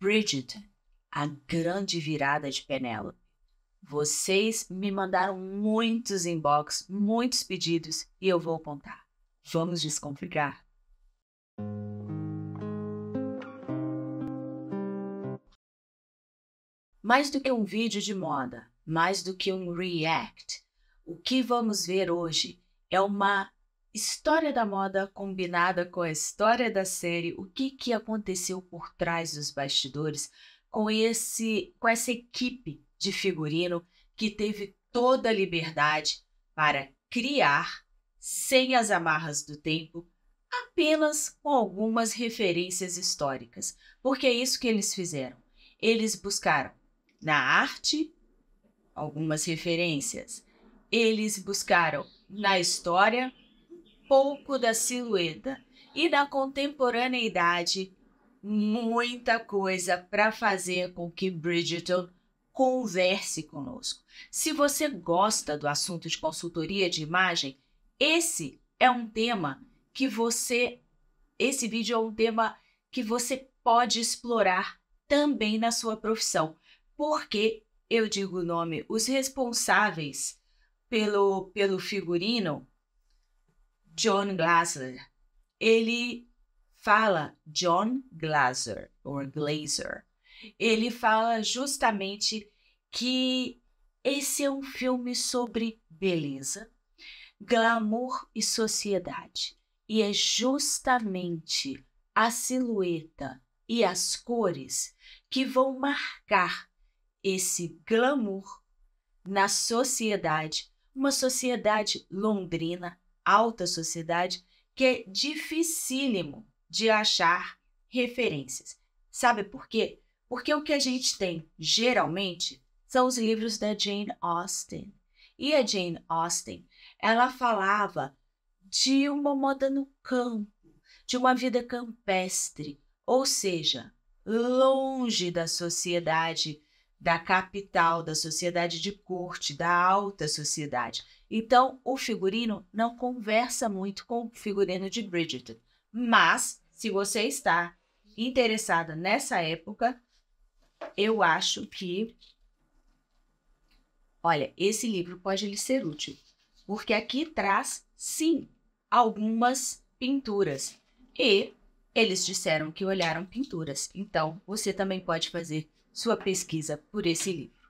Bridget, a grande virada de Penélope. Vocês me mandaram muitos inbox, muitos pedidos e eu vou contar. Vamos descomplicar. Mais do que um vídeo de moda, mais do que um react, o que vamos ver hoje é uma História da moda combinada com a história da série, o que, que aconteceu por trás dos bastidores com, esse, com essa equipe de figurino que teve toda a liberdade para criar, sem as amarras do tempo, apenas com algumas referências históricas, porque é isso que eles fizeram. Eles buscaram na arte algumas referências, eles buscaram na história pouco da silhueta e da contemporaneidade, muita coisa para fazer com que Bridgerton converse conosco. Se você gosta do assunto de consultoria de imagem, esse é um tema que você esse vídeo é um tema que você pode explorar também na sua profissão. Porque eu digo o nome, os responsáveis pelo pelo figurino John Glaser. Ele fala John Glaser, ou Glaser. Ele fala justamente que esse é um filme sobre beleza, glamour e sociedade. E é justamente a silhueta e as cores que vão marcar esse glamour na sociedade, uma sociedade londrina alta sociedade que é dificílimo de achar referências. Sabe por quê? Porque o que a gente tem, geralmente, são os livros da Jane Austen. E a Jane Austen, ela falava de uma moda no campo, de uma vida campestre, ou seja, longe da sociedade da capital, da sociedade de corte, da alta sociedade. Então, o figurino não conversa muito com o figurino de Bridgerton. Mas, se você está interessada nessa época, eu acho que. Olha, esse livro pode lhe ser útil, porque aqui traz, sim, algumas pinturas. E eles disseram que olharam pinturas, então você também pode fazer sua pesquisa por esse livro.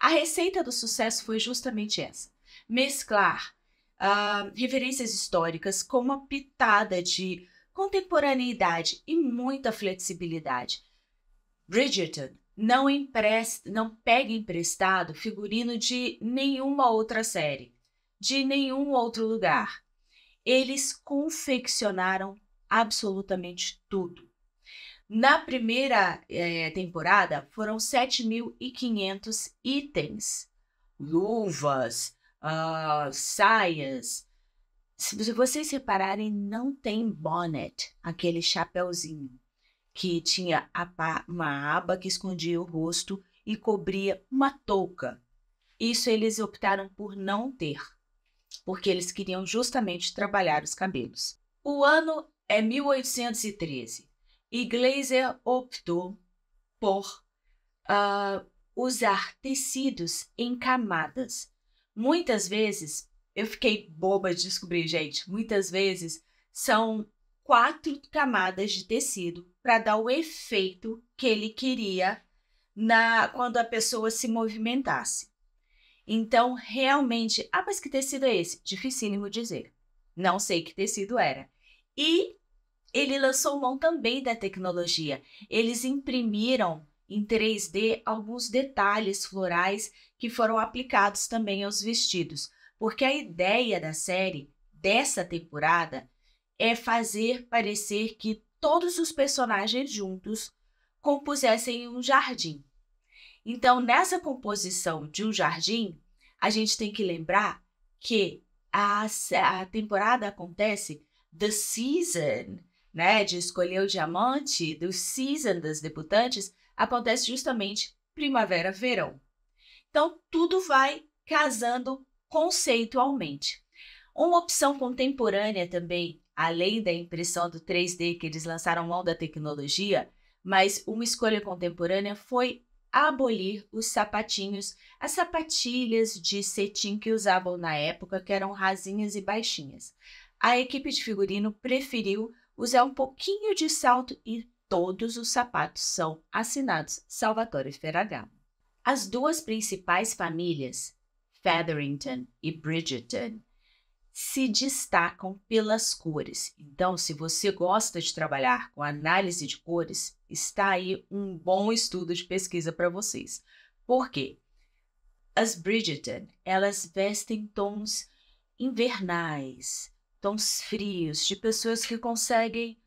A receita do sucesso foi justamente essa: mesclar uh, referências históricas com uma pitada de contemporaneidade e muita flexibilidade. Bridgerton não, empresta, não pega emprestado figurino de nenhuma outra série, de nenhum outro lugar. Eles confeccionaram absolutamente tudo. Na primeira é, temporada, foram 7.500 itens. Luvas, uh, saias. Se vocês repararem, não tem bonnet, aquele chapéuzinho que tinha uma aba que escondia o rosto e cobria uma touca. Isso eles optaram por não ter, porque eles queriam justamente trabalhar os cabelos. O ano é 1813 e optou por uh, usar tecidos em camadas. Muitas vezes, eu fiquei boba de descobrir, gente, muitas vezes são quatro camadas de tecido para dar o efeito que ele queria na quando a pessoa se movimentasse. Então, realmente, ah, mas que tecido é esse? Dificílimo dizer. Não sei que tecido era. E ele lançou mão também da tecnologia. Eles imprimiram em 3D alguns detalhes florais que foram aplicados também aos vestidos, porque a ideia da série dessa temporada é fazer parecer que todos os personagens juntos compusessem um jardim. Então, nessa composição de um jardim, a gente tem que lembrar que a, a temporada acontece the season né, de escolher o diamante do season das debutantes acontece justamente primavera-verão. Então, tudo vai casando conceitualmente. Uma opção contemporânea também, além da impressão do 3D que eles lançaram mão da tecnologia, mas uma escolha contemporânea foi abolir os sapatinhos, as sapatilhas de cetim que usavam na época, que eram rasinhas e baixinhas. A equipe de figurino preferiu usar é um pouquinho de salto e todos os sapatos são assinados Salvatore Ferragamo. As duas principais famílias, Featherington e Bridgerton, se destacam pelas cores. Então, se você gosta de trabalhar com análise de cores, está aí um bom estudo de pesquisa para vocês. Por quê? As Bridgerton, elas vestem tons invernais, tons frios, de pessoas que conseguem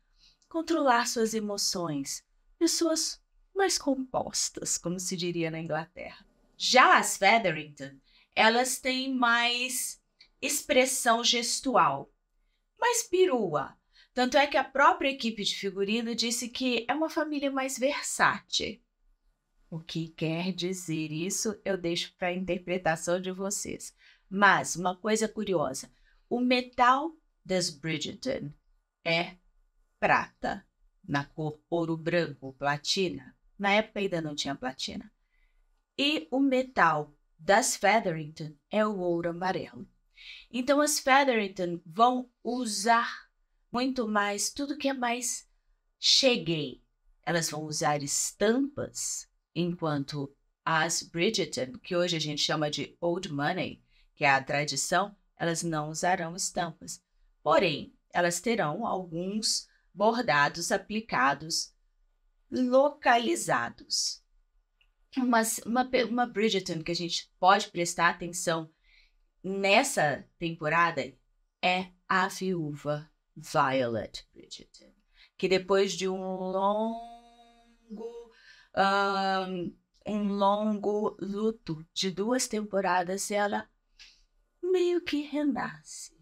controlar suas emoções, pessoas mais compostas, como se diria na Inglaterra. Já as Featherington, elas têm mais expressão gestual, mais perua. Tanto é que a própria equipe de figurino disse que é uma família mais versátil. O que quer dizer isso, eu deixo para a interpretação de vocês. Mas uma coisa curiosa, o metal das Bridgerton é prata, na cor ouro branco, platina. Na época ainda não tinha platina. E o metal das Featherington é o ouro amarelo. Então as Featherington vão usar muito mais tudo que é mais cheguei. Elas vão usar estampas, enquanto as Bridgerton, que hoje a gente chama de old money, que é a tradição, elas não usarão estampas. Porém, elas terão alguns bordados aplicados localizados. Uma, uma, uma Bridgerton que a gente pode prestar atenção nessa temporada é a viúva Violet Bridgerton, que depois de um longo um, um longo luto de duas temporadas, ela meio que renasce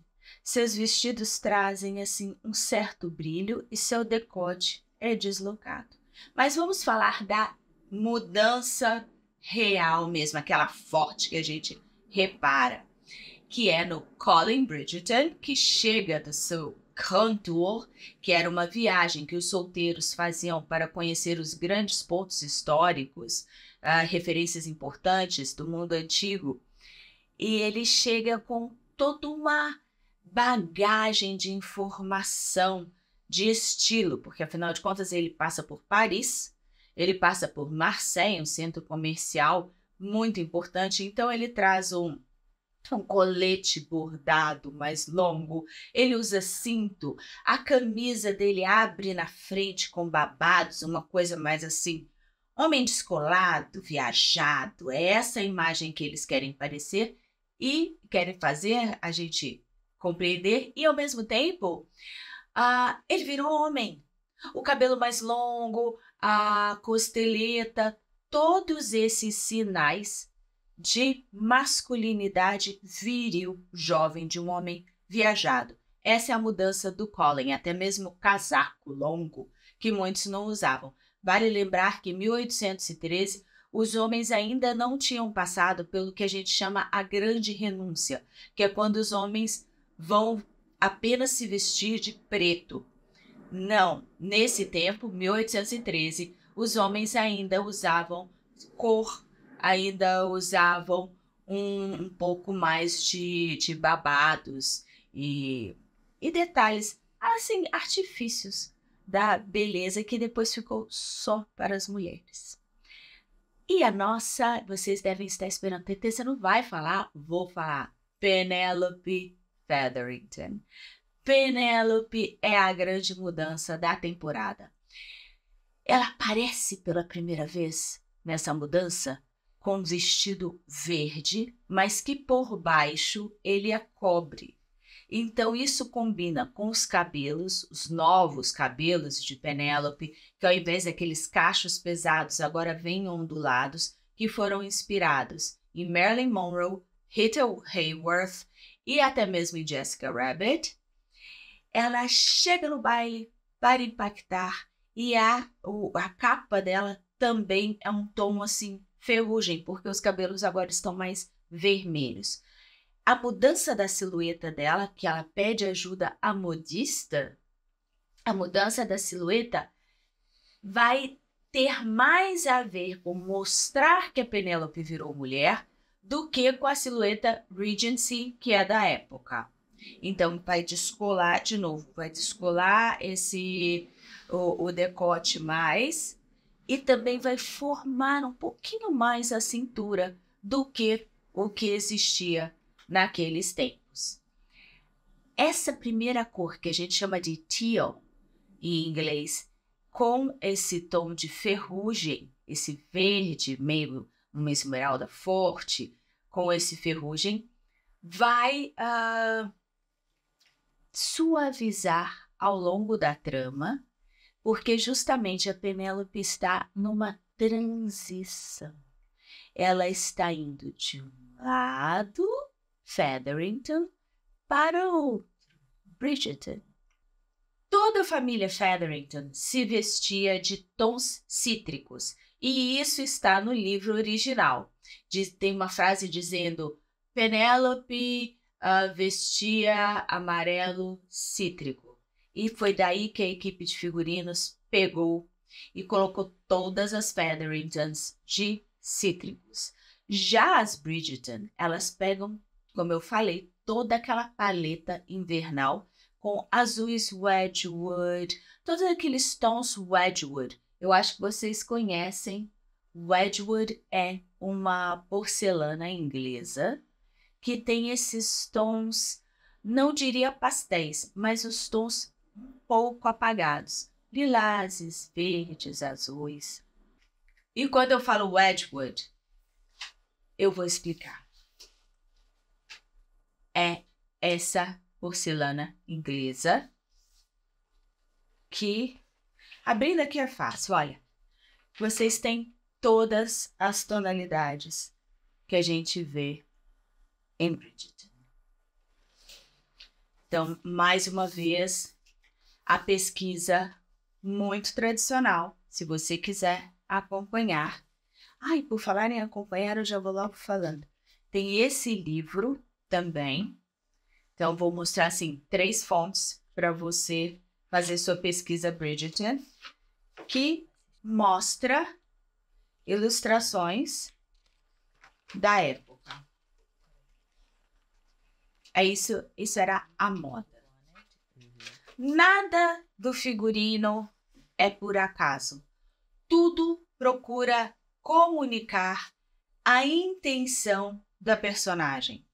seus vestidos trazem, assim, um certo brilho e seu decote é deslocado. Mas vamos falar da mudança real mesmo, aquela forte que a gente repara, que é no Colin Bridgerton, que chega do seu Cantor, que era uma viagem que os solteiros faziam para conhecer os grandes pontos históricos, uh, referências importantes do mundo antigo. E ele chega com toda uma bagagem de informação, de estilo, porque afinal de contas ele passa por Paris, ele passa por Marseille, um centro comercial muito importante, então ele traz um, um colete bordado mais longo, ele usa cinto, a camisa dele abre na frente com babados, uma coisa mais assim. Homem descolado, viajado, é essa imagem que eles querem parecer e querem fazer a gente compreender e, ao mesmo tempo, ah, ele virou homem. O cabelo mais longo, a costeleta, todos esses sinais de masculinidade viril jovem de um homem viajado. Essa é a mudança do Colin, até mesmo o casaco longo, que muitos não usavam. Vale lembrar que em 1813 os homens ainda não tinham passado pelo que a gente chama a grande renúncia, que é quando os homens vão apenas se vestir de preto. Não, nesse tempo, 1813, os homens ainda usavam cor, ainda usavam um, um pouco mais de, de babados e, e detalhes, assim, artifícios da beleza que depois ficou só para as mulheres. E a nossa, vocês devem estar esperando, TT, você não vai falar? Vou falar. Penélope Featherington. Penelope é a grande mudança da temporada. Ela aparece pela primeira vez nessa mudança com um vestido verde, mas que por baixo ele a é cobre. Então isso combina com os cabelos, os novos cabelos de Penélope, que ao invés daqueles cachos pesados, agora vêm ondulados, que foram inspirados em Marilyn Monroe, Rita Hayworth e até mesmo em Jessica Rabbit, ela chega no baile para impactar e a, a capa dela também é um tom assim ferrugem, porque os cabelos agora estão mais vermelhos. A mudança da silhueta dela, que ela pede ajuda à modista, a mudança da silhueta vai ter mais a ver com mostrar que a Penélope virou mulher do que com a silhueta Regency, que é da época. Então, vai descolar, de novo, vai descolar esse o, o decote mais e também vai formar um pouquinho mais a cintura do que o que existia naqueles tempos. Essa primeira cor, que a gente chama de teal em inglês, com esse tom de ferrugem, esse verde meio uma esmeralda forte, com esse ferrugem, vai uh, suavizar ao longo da trama, porque justamente a Penélope está numa transição. Ela está indo de um lado, Featherington, para outro, Bridgerton. Toda a família Featherington se vestia de tons cítricos, e isso está no livro original. Diz, tem uma frase dizendo: Penélope uh, vestia amarelo cítrico. E foi daí que a equipe de figurinos pegou e colocou todas as Featheringtons de cítricos. Já as Bridgerton, elas pegam, como eu falei, toda aquela paleta invernal com azuis Wedgwood, todos aqueles tons Wedgwood eu acho que vocês conhecem. Wedgwood é uma porcelana inglesa que tem esses tons, não diria pastéis, mas os tons pouco apagados, lilases, verdes, azuis. E quando eu falo Wedgwood, eu vou explicar. É essa porcelana inglesa que Abrindo aqui é fácil, olha. Vocês têm todas as tonalidades que a gente vê em Bridget. Então, mais uma vez, a pesquisa muito tradicional, se você quiser acompanhar. Ai, por falar em acompanhar, eu já vou logo falando. Tem esse livro também. Então, vou mostrar assim três fontes para você fazer sua pesquisa Bridgerton, que mostra ilustrações da época. É isso, isso era a moda. Nada do figurino é por acaso. Tudo procura comunicar a intenção da personagem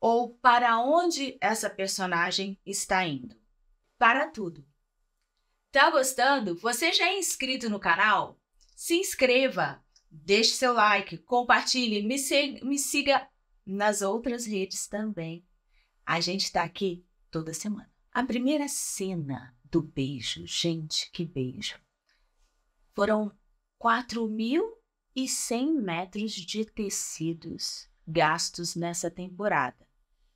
ou para onde essa personagem está indo para tudo. Tá gostando? Você já é inscrito no canal? Se inscreva, deixe seu like, compartilhe, me, se me siga nas outras redes também. A gente está aqui toda semana. A primeira cena do beijo, gente, que beijo! Foram 4.100 metros de tecidos gastos nessa temporada.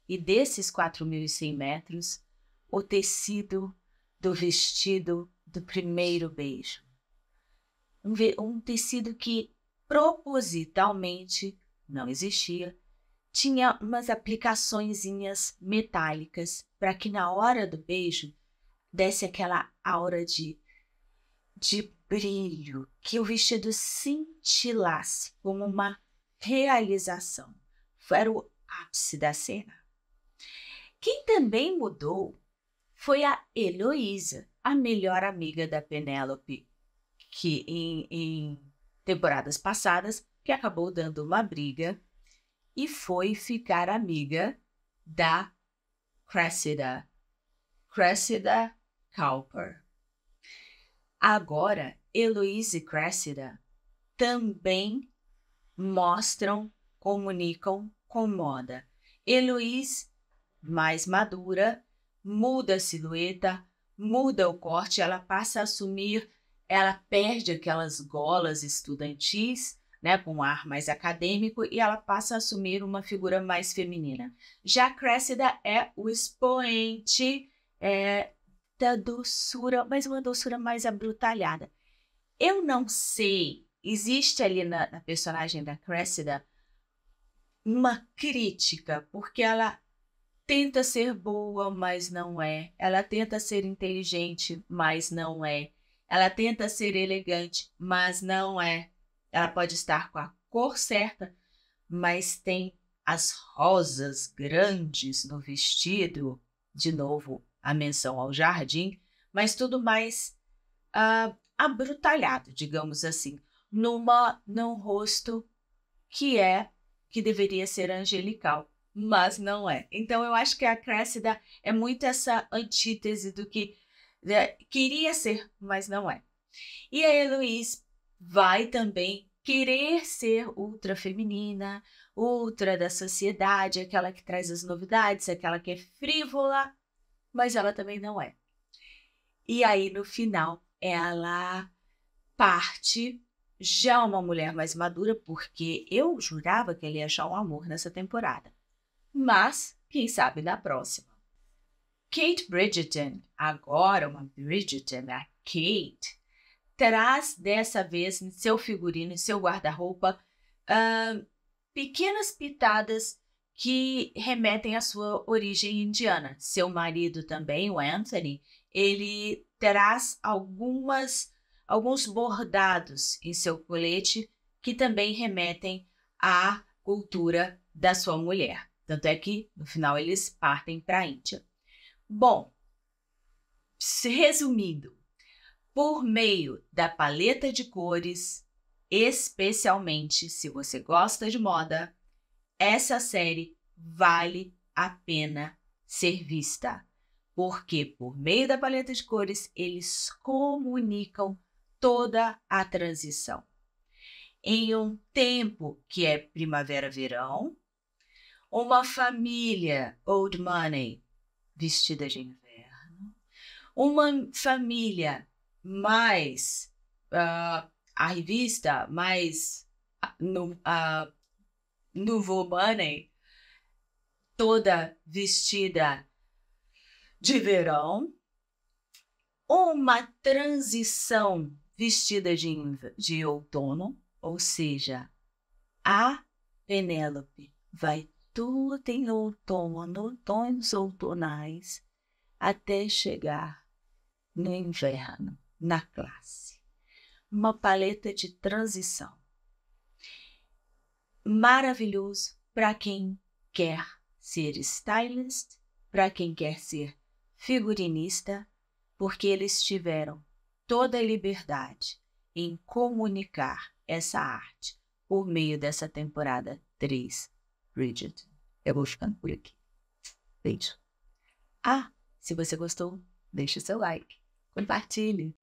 E desses 4.100 metros, o tecido do vestido do primeiro beijo. Um, um tecido que propositalmente não existia, tinha umas aplicaçõezinhas metálicas para que na hora do beijo desse aquela aura de, de brilho, que o vestido cintilasse como uma realização. Era o ápice da cena. Quem também mudou foi a Heloísa, a melhor amiga da Penélope, que em, em temporadas passadas, que acabou dando uma briga e foi ficar amiga da Cressida, Cressida Cowper. Agora, Heloísa e Cressida também mostram, comunicam com moda. Heloísa, mais madura, muda a silhueta, muda o corte, ela passa a assumir, ela perde aquelas golas estudantis, né, com um ar mais acadêmico, e ela passa a assumir uma figura mais feminina. Já Cressida é o expoente é, da doçura, mas uma doçura mais abrutalhada. Eu não sei, existe ali na, na personagem da Cressida uma crítica, porque ela tenta ser boa, mas não é. Ela tenta ser inteligente, mas não é. Ela tenta ser elegante, mas não é. Ela pode estar com a cor certa, mas tem as rosas grandes no vestido. De novo, a menção ao jardim, mas tudo mais uh, abrutalhado, digamos assim, numa num rosto que é que deveria ser angelical mas não é. Então eu acho que a Cressida é muito essa antítese do que né, queria ser, mas não é. E a Heloise vai também querer ser ultra feminina, ultra da sociedade, aquela que traz as novidades, aquela que é frívola, mas ela também não é. E aí no final ela parte já uma mulher mais madura, porque eu jurava que ele ia achar um amor nessa temporada mas quem sabe na próxima. Kate Bridgerton, agora uma Bridgerton, a Kate, traz dessa vez em seu figurino, em seu guarda-roupa, uh, pequenas pitadas que remetem à sua origem indiana. Seu marido também, o Anthony, ele traz algumas alguns bordados em seu colete que também remetem à cultura da sua mulher. Tanto é que, no final, eles partem para a Índia. Bom, resumindo, por meio da paleta de cores, especialmente se você gosta de moda, essa série vale a pena ser vista, porque por meio da paleta de cores eles comunicam toda a transição. Em um tempo que é primavera-verão, uma família old money vestida de inverno, uma família mais uh, ah, a revista, mais ah, no, uh, money, toda vestida de verão, uma transição vestida de, de outono, ou seja, a Penélope vai tudo em outono, tons outonais, até chegar no inverno, na classe. Uma paleta de transição. Maravilhoso para quem quer ser stylist, para quem quer ser figurinista, porque eles tiveram toda a liberdade em comunicar essa arte por meio dessa temporada 3 Bridget. Eu vou ficando por aqui. Beijo. Ah, se você gostou, deixe o seu like. Compartilhe.